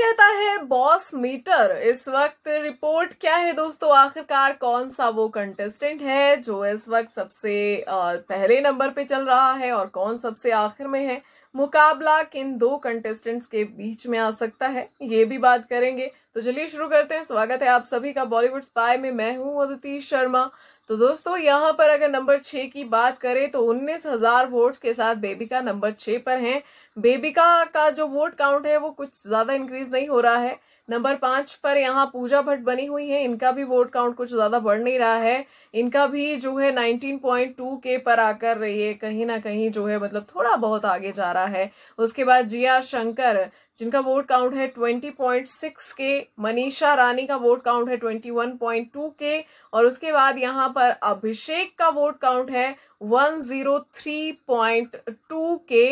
कहता है boss metre इस वक्त रिपोर्ट क्या है दोस्तों आखिरकार कौन सा वो कंटेस्टेंट है जो इस वक्त सबसे पहले नंबर पे चल रहा है और कौन सबसे आखिर में है मुकाबला किन दो कंटेस्टेंट्स के बीच में आ सकता है ये भी बात करेंगे तो चलिए शुरू करते हैं स्वागत है आप सभी का बॉलीवुड स्पाई में मैं हूं अदिति शर्मा तो दोस्तों यहाँ पर अगर नंबर छह की बात करें तो उन्नीस हजार वोट्स के साथ बेबिका नंबर छह पर हैं बेबिका का जो वोट काउंट है वो कुछ ज्यादा इंक्रीज नहीं हो रहा है नंबर पांच पर यहाँ पूजा भट्ट बनी हुई है इनका भी वोट काउंट कुछ ज्यादा बढ़ नहीं रहा है इनका भी जो है नाइनटीन पॉइंट टू के पर आकर रही है कहीं ना कहीं जो है मतलब थोड़ा बहुत आगे जा रहा है उसके बाद जिया शंकर जिनका वोट काउंट है 20.6 के मनीषा रानी का वोट काउंट है 21.2 के और उसके बाद यहां पर अभिषेक का वोट काउंट है 103.2 के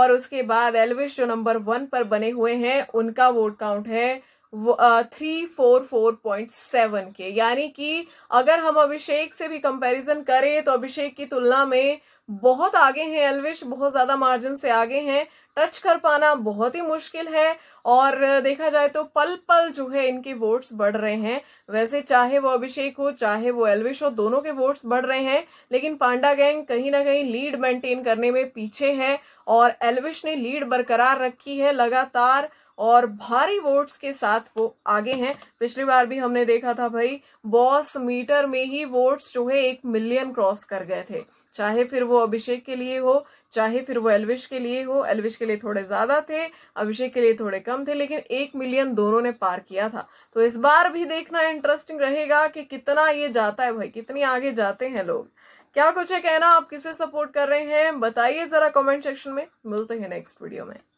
और उसके बाद एलविश जो नंबर वन पर बने हुए हैं उनका वोट काउंट है three four four point seven के यानी कि अगर हम अभिषेक से भी कंपैरिजन करें तो अभिषेक की तुलना में बहुत आगे हैं एलविश बहुत ज्यादा मार्जिन से आगे हैं टच कर पाना बहुत ही मुश्किल है और देखा जाए तो पल पल जो है इनके वोट्स बढ़ रहे हैं वैसे चाहे वो अभिषेक हो चाहे वो एलविश हो दोनों के वोट्स बढ़ रहे हैं लेकिन पांडा गैंग कहीं ना कहीं लीड मेंटेन करने में पीछे है और एलविश ने लीड बरकरार रखी है लगातार और भारी वोट्स के साथ वो आगे हैं पिछली बार भी हमने देखा था भाई बॉस मीटर में ही वोट्स जो है एक मिलियन क्रॉस कर गए थे चाहे फिर वो अभिषेक के लिए हो चाहे फिर वो एलविश के लिए हो एलविश के लिए थोड़े ज्यादा थे अभिषेक के लिए थोड़े कम थे लेकिन एक मिलियन दोनों ने पार किया था तो इस बार भी देखना इंटरेस्टिंग रहेगा कि कितना ये जाता है भाई कितनी आगे जाते हैं लोग क्या कुछ है कहना आप किसे सपोर्ट कर रहे हैं बताइए जरा कमेंट सेक्शन में मिलते हैं नेक्स्ट वीडियो में